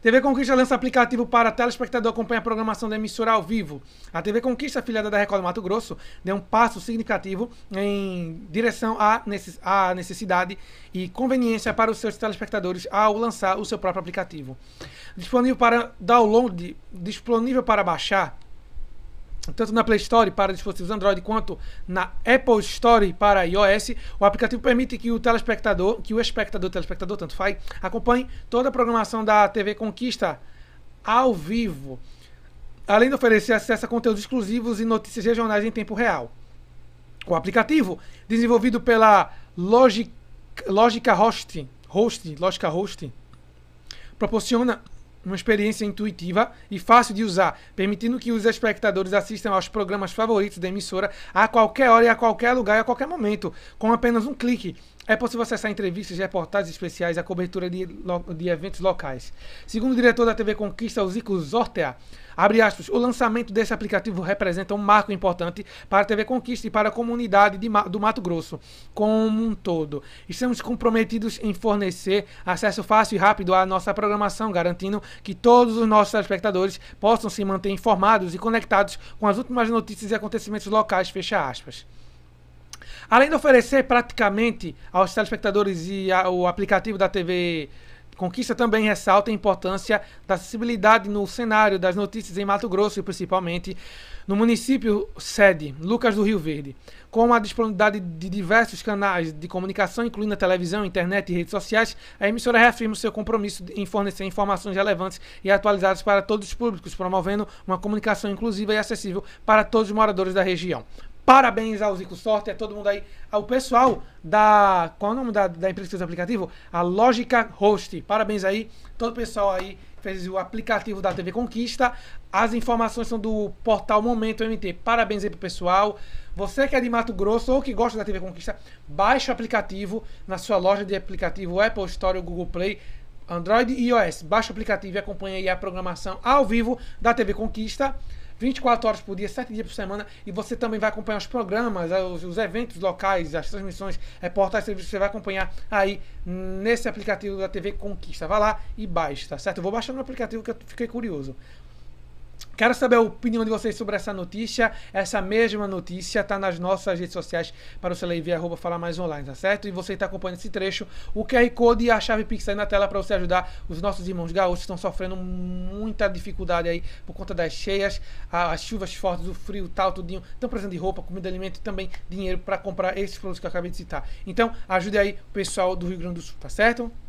TV Conquista lança aplicativo para telespectador acompanhar a programação da emissora ao vivo. A TV Conquista, afiliada da Record do Mato Grosso, deu um passo significativo em direção à necessidade e conveniência para os seus telespectadores ao lançar o seu próprio aplicativo. Disponível para download, disponível para baixar, tanto na Play Store para dispositivos Android quanto na Apple Store para iOS, o aplicativo permite que o telespectador, que o espectador, telespectador, tanto faz, acompanhe toda a programação da TV Conquista ao vivo, além de oferecer acesso a conteúdos exclusivos e notícias regionais em tempo real. O aplicativo, desenvolvido pela Logic, Logica Host, Host, Logica Host, proporciona uma experiência intuitiva e fácil de usar, permitindo que os espectadores assistam aos programas favoritos da emissora a qualquer hora e a qualquer lugar e a qualquer momento, com apenas um clique. É possível acessar entrevistas, reportagens especiais, a cobertura de, de eventos locais. Segundo o diretor da TV Conquista, o Zico Zortea, abre aspas, o lançamento desse aplicativo representa um marco importante para a TV Conquista e para a comunidade de, do Mato Grosso como um todo. Estamos comprometidos em fornecer acesso fácil e rápido à nossa programação, garantindo que todos os nossos espectadores possam se manter informados e conectados com as últimas notícias e acontecimentos locais, fecha aspas. Além de oferecer praticamente aos telespectadores e o aplicativo da TV Conquista também ressalta a importância da acessibilidade no cenário das notícias em Mato Grosso e principalmente no município sede, Lucas do Rio Verde. Com a disponibilidade de diversos canais de comunicação, incluindo a televisão, internet e redes sociais, a emissora reafirma seu compromisso em fornecer informações relevantes e atualizadas para todos os públicos, promovendo uma comunicação inclusiva e acessível para todos os moradores da região. Parabéns ao Zico Sorte, a todo mundo aí. Ao pessoal da. Qual é o nome da, da empresa que fez o aplicativo? A Lógica Host. Parabéns aí. Todo o pessoal aí fez o aplicativo da TV Conquista. As informações são do portal Momento MT. Parabéns aí pro pessoal. Você que é de Mato Grosso ou que gosta da TV Conquista, baixe o aplicativo na sua loja de aplicativo Apple Store ou Google Play. Android e iOS. Baixe o aplicativo e acompanhe aí a programação ao vivo da TV Conquista. 24 horas por dia, 7 dias por semana, e você também vai acompanhar os programas, eh, os, os eventos locais, as transmissões, reportagens, eh, serviços, você vai acompanhar aí nesse aplicativo da TV Conquista. Vá lá e baixa, tá certo? Eu vou baixar no aplicativo que eu fiquei curioso. Quero saber a opinião de vocês sobre essa notícia. Essa mesma notícia está nas nossas redes sociais para você ler via falar mais online, tá certo? E você está acompanhando esse trecho, o QR Code e a chave Pix aí na tela para você ajudar os nossos irmãos gaúchos que estão sofrendo muita dificuldade aí por conta das cheias, as chuvas fortes, o frio tal, tudinho. Estão precisando de roupa, comida, alimento e também dinheiro para comprar esses produtos que eu acabei de citar. Então, ajude aí o pessoal do Rio Grande do Sul, tá certo?